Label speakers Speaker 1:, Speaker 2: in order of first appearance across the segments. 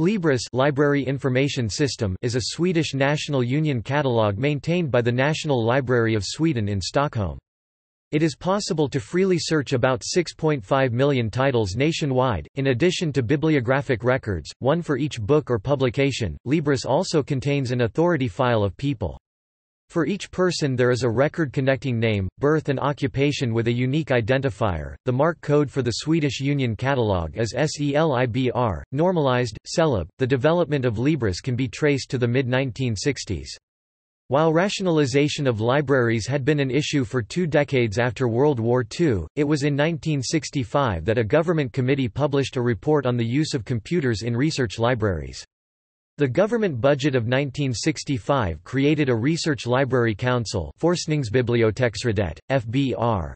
Speaker 1: Libris Library Information System is a Swedish national union catalogue maintained by the National Library of Sweden in Stockholm. It is possible to freely search about 6.5 million titles nationwide, in addition to bibliographic records, one for each book or publication. Libris also contains an authority file of people. For each person there is a record connecting name, birth and occupation with a unique identifier. The mark code for the Swedish Union Catalog is SELIBR, normalized, CELIB. The development of Libras can be traced to the mid-1960s. While rationalization of libraries had been an issue for two decades after World War II, it was in 1965 that a government committee published a report on the use of computers in research libraries. The government budget of 1965 created a research library council FBR.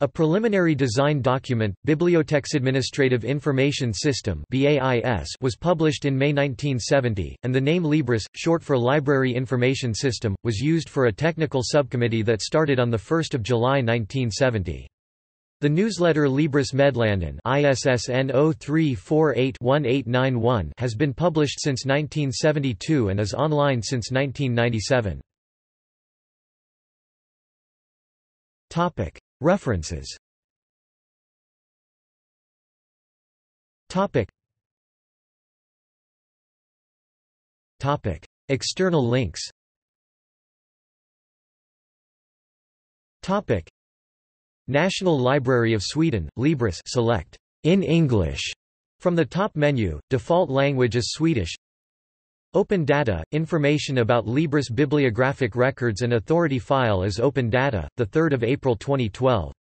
Speaker 1: A preliminary design document, Bibliotheksadministrative Information System was published in May 1970, and the name Libris, short for Library Information System, was used for a technical subcommittee that started on 1 July 1970. The newsletter Libris Medlanden ISSN oh has been published since 1972 and is online since 1997.
Speaker 2: Topic: References. Topic. Topic: External links. Topic:
Speaker 1: National Library of Sweden, Libris select in English from the top menu, default language is Swedish. Open data, information about Libris bibliographic records and authority file is open data, 3 April 2012.